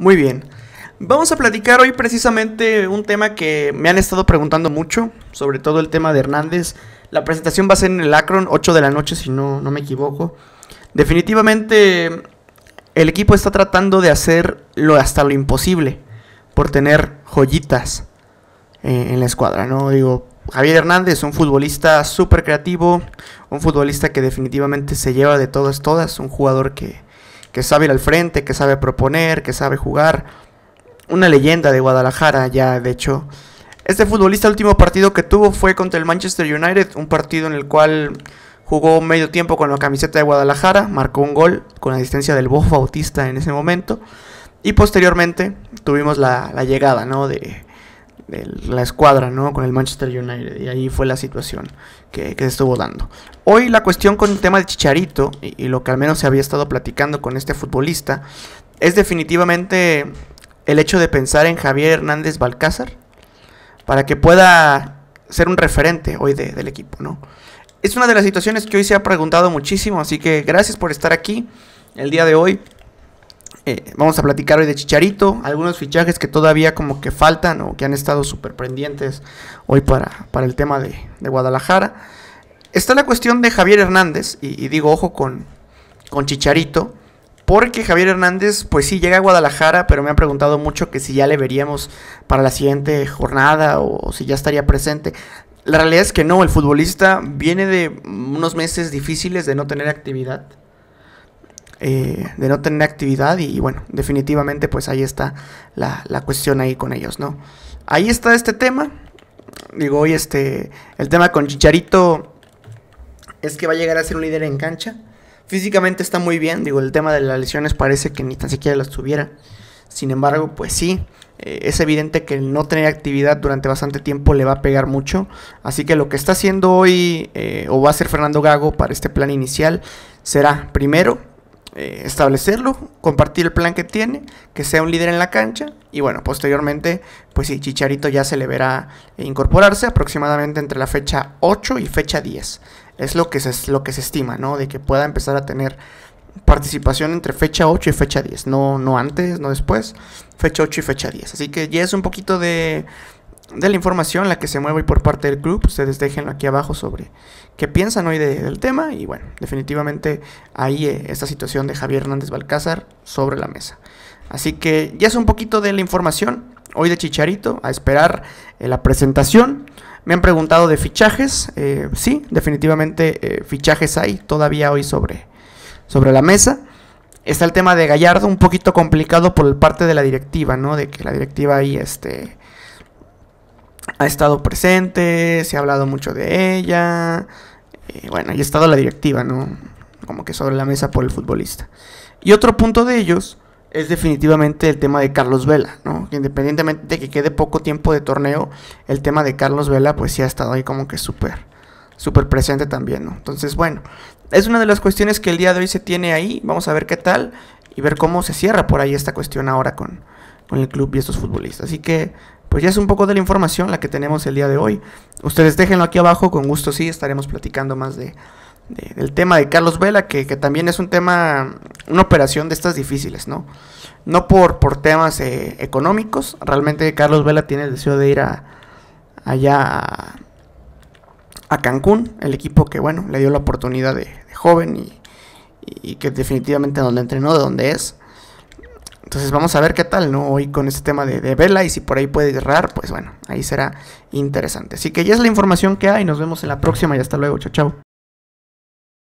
Muy bien. Vamos a platicar hoy precisamente un tema que me han estado preguntando mucho, sobre todo el tema de Hernández. La presentación va a ser en el Akron, 8 de la noche, si no, no me equivoco. Definitivamente el equipo está tratando de hacer lo, hasta lo imposible por tener joyitas eh, en la escuadra, ¿no? Digo, Javier Hernández, un futbolista súper creativo, un futbolista que definitivamente se lleva de todas, todas, un jugador que, que sabe ir al frente, que sabe proponer, que sabe jugar. Una leyenda de Guadalajara ya, de hecho. Este futbolista el último partido que tuvo fue contra el Manchester United, un partido en el cual jugó medio tiempo con la camiseta de Guadalajara, marcó un gol con la distancia del Bob Bautista en ese momento. Y posteriormente tuvimos la, la llegada ¿no? de, la escuadra, ¿no? Con el Manchester United. Y ahí fue la situación que, se estuvo dando. Hoy la cuestión con el tema de Chicharito, y, lo que al menos se había estado platicando con este futbolista, es definitivamente el hecho de pensar en Javier Hernández Balcázar para que pueda ser un referente hoy del equipo, ¿no? Es una de las situaciones que hoy se ha preguntado muchísimo, así que gracias por estar aquí el día de hoy. Eh, vamos a platicar hoy de Chicharito, algunos fichajes que todavía como que faltan o que han estado súper pendientes hoy para, para, el tema de, Guadalajara. Está la cuestión de Javier Hernández, y, digo ojo con, con Chicharito, porque Javier Hernández, pues sí, llega a Guadalajara, pero me han preguntado mucho que si ya le veríamos para la siguiente jornada o si ya estaría presente. La realidad es que no, el futbolista viene de unos meses difíciles de no tener actividad. Eh, de no tener actividad y, bueno, definitivamente pues ahí está la, cuestión ahí con ellos, ¿no? Ahí está este tema, digo, hoy este, el tema con Chicharito es que va a llegar a ser un líder en cancha. Físicamente está muy bien, digo, el tema de las lesiones parece que ni tan siquiera las tuviera. Sin embargo, pues sí, eh, es evidente que el no tener actividad durante bastante tiempo le va a pegar mucho. Así que lo que está haciendo hoy, eh, o va a ser Fernando Gago para este plan inicial, será primero eh, establecerlo, compartir el plan que tiene, que sea un líder en la cancha y bueno, posteriormente, pues si Chicharito ya se le verá incorporarse aproximadamente entre la fecha 8 y fecha 10. Es lo que se, lo que se estima, ¿no? De que pueda empezar a tener participación entre fecha 8 y fecha 10, no, no antes, no después, fecha 8 y fecha 10. Así que ya es un poquito de, de la información, la que se mueve hoy por parte del club. Ustedes déjenlo aquí abajo sobre qué piensan hoy del tema. Y bueno, definitivamente ahí eh, esta situación de Javier Hernández Balcázar sobre la mesa. Así que ya es un poquito de la información hoy de Chicharito, a esperar eh, la presentación. Me han preguntado de fichajes. Eh, sí, definitivamente fichajes hay todavía hoy sobre, sobre la mesa. Está el tema de Gallardo, un poquito complicado por parte de la directiva, ¿no? De que la directiva ahí, este ha estado presente, se ha hablado mucho de ella, eh, bueno, y ha estado la directiva, ¿no? Como que sobre la mesa por el futbolista. Y otro punto de ellos es definitivamente el tema de Carlos Vela, ¿no? Independientemente de que quede poco tiempo de torneo, el tema de Carlos Vela pues sí ha estado ahí como que súper, súper presente también, ¿no? Entonces, bueno, es una de las cuestiones que el día de hoy se tiene ahí, vamos a ver qué tal y ver cómo se cierra por ahí esta cuestión ahora con, con el club y estos futbolistas. Así que pues ya es un poco de la información la que tenemos el día de hoy. Ustedes déjenlo aquí abajo, con gusto sí, estaremos platicando más de, del tema de Carlos Vela, que, también es un tema, una operación de estas difíciles, ¿no? No por, por temas eh, económicos, realmente Carlos Vela tiene el deseo de ir a, allá a, Cancún, el equipo que, bueno, le dio la oportunidad de, joven y, que definitivamente donde entrenó, de donde es, entonces vamos a ver qué tal, ¿no? Hoy con este tema de, Vela y si por ahí puede errar, pues bueno, ahí será interesante. Así que ya es la información que hay, nos vemos en la próxima y hasta luego, chao, chao.